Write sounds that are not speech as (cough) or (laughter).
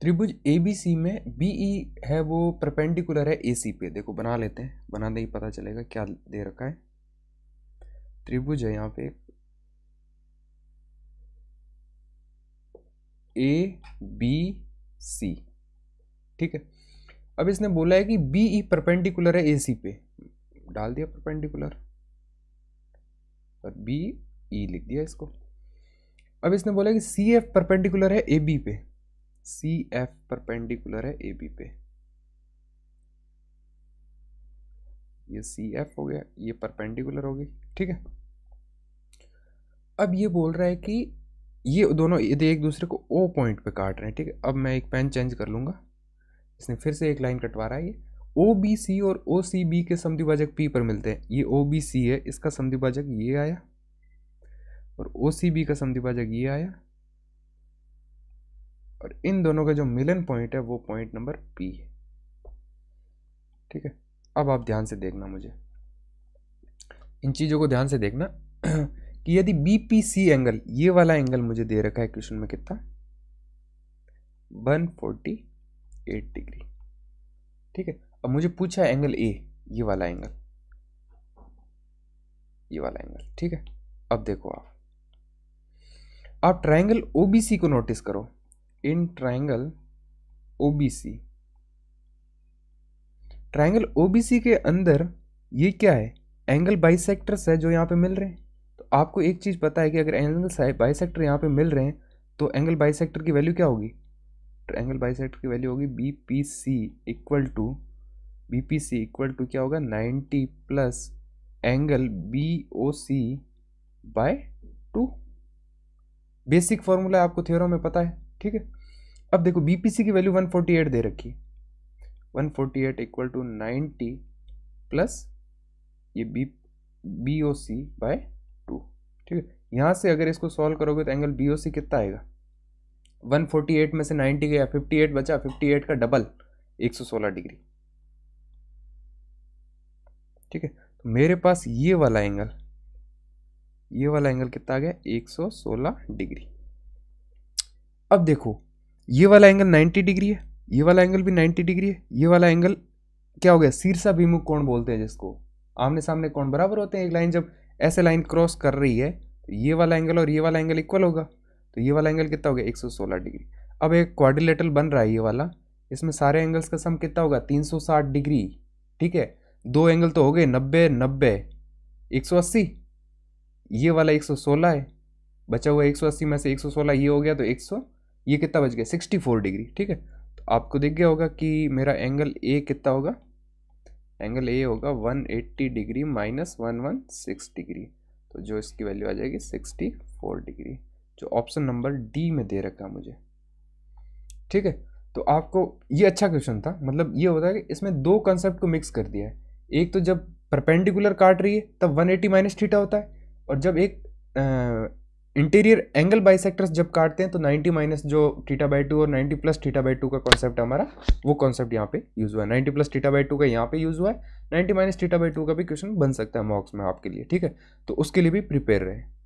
त्रिभुज A B C में B E e है वो परपेंडिकुलर है ए सी पे देखो बना लेते हैं बनाने ही पता चलेगा क्या दे रखा है त्रिभुज है यहाँ पे ए बी सी ठीक है अब इसने बोला है कि बी ई परपेंडिकुलर है ए सी पे डाल दिया परपेंडिकुलर और बी ई e लिख दिया इसको अब इसने बोला कि सी एफ परपेंडिकुलर है ए बी पे सी एफ परपेंडिकुलर है ए बी पे ये सी एफ हो गया ये परपेंडिकुलर हो गई ठीक है अब ये बोल रहा है कि ये दोनों यदि एक दूसरे को ओ पॉइंट पे काट रहे हैं ठीक है अब मैं एक पेन चेंज कर लूंगा इसने फिर से एक लाइन कटवा रहा है ये ओ बी सी और ओ सी बी के समद्विभाजक पी पर मिलते हैं ये ओ बी सी है इसका समद्विभाजक ये आया और ओ सी बी का समद्विभाजक ये आया और इन दोनों का जो मिलन पॉइंट है वो पॉइंट नंबर पी है ठीक है अब आप ध्यान से देखना मुझे इन चीज़ों को ध्यान से देखना (clears throat) कि यदि बी एंगल ये वाला एंगल मुझे दे रखा है क्वेश्चन में कितना 148 डिग्री ठीक है अब मुझे पूछा एंगल ए ये वाला एंगल ये वाला एंगल ठीक है अब देखो आप आप ट्राइंगल ओबीसी को नोटिस करो in triangle OBC triangle OBC के अंदर ये क्या है एंगल बाइसेक्टर्स है जो यहाँ पे मिल रहे हैं तो आपको एक चीज़ पता है कि अगर एंगल बाइसेक्टर यहाँ पे मिल रहे हैं तो एंगल बाइसेक्टर की वैल्यू क्या होगी तो एंगल बाइसेक्टर की वैल्यू होगी B P C equal to B P C equal to क्या होगा ninety plus angle B O C by two basic formula आपको थ्योरम में पता है ठीक है अब देखो बीपीसी की वैल्यू 148 दे रखी है 148 forty eight equal to ninety plus ये B B O C by two ठीक है यहाँ से अगर इसको सॉल्व करोगे तो एंगल बी ओ सी कितना आएगा 148 में से 90 गया 58 बचा 58 का डबल 116 डिग्री ठीक है तो मेरे पास ये वाला एंगल ये वाला एंगल कितना आ गया 116 डिग्री अब देखो ये वाला एंगल 90 डिग्री है ये वाला एंगल भी 90 डिग्री है ये वाला एंगल क्या हो गया विमुख कौन बोलते हैं जिसको आमने सामने कौन बराबर होते हैं एक लाइन जब ऐसे लाइन क्रॉस कर रही है तो ये वाला एंगल और ये वाला एंगल इक्वल होगा तो ये वाला एंगल कितना हो गया एक डिग्री अब एक क्वारिलेटल बन रहा है ये वाला इसमें सारे एंगल्स का सम कितना होगा 360 डिग्री ठीक है दो एंगल तो हो गए नब्बे नब्बे 180 ये वाला 116 है बचा हुआ 180 में से 116 ये हो गया तो ये कितना बच गया सिक्सटी फोर डिग्री ठीक है तो आपको दिख गया होगा कि मेरा एंगल ए कितना होगा एंगल ए होगा one eighty degree minus one one six degree तो जो इसकी वैल्यू आ जाएगी सिक्सटी फोर डिग्री जो ऑप्शन नंबर डी में दे रखा मुझे ठीक है तो आपको ये अच्छा क्वेश्चन था मतलब ये होता है कि इसमें दो कंसेप्ट को मिक्स कर दिया है एक तो जब परपेंडिकुलर काट रही है तब 180 एट्टी माइनस थीटा होता है और जब एक इंटीरियर एंगल बाइसेक्टर्स जब काटते हैं तो 90 माइनस जो टीटा बाई टू और 90 प्लस टीटा बाई टू का कॉन्सेप्ट हमारा वो कॉन्सेप्ट यहाँ पे यूज़ हुआ है 90 प्लस टीटा बाई टू का यहाँ पे यूज़ हुआ है 90 माइनस टीटा बाई टू का भी क्वेश्चन बन सकता है मॉक्स में आपके लिए ठीक है तो उसके लिए भी प्रिपेयर रहे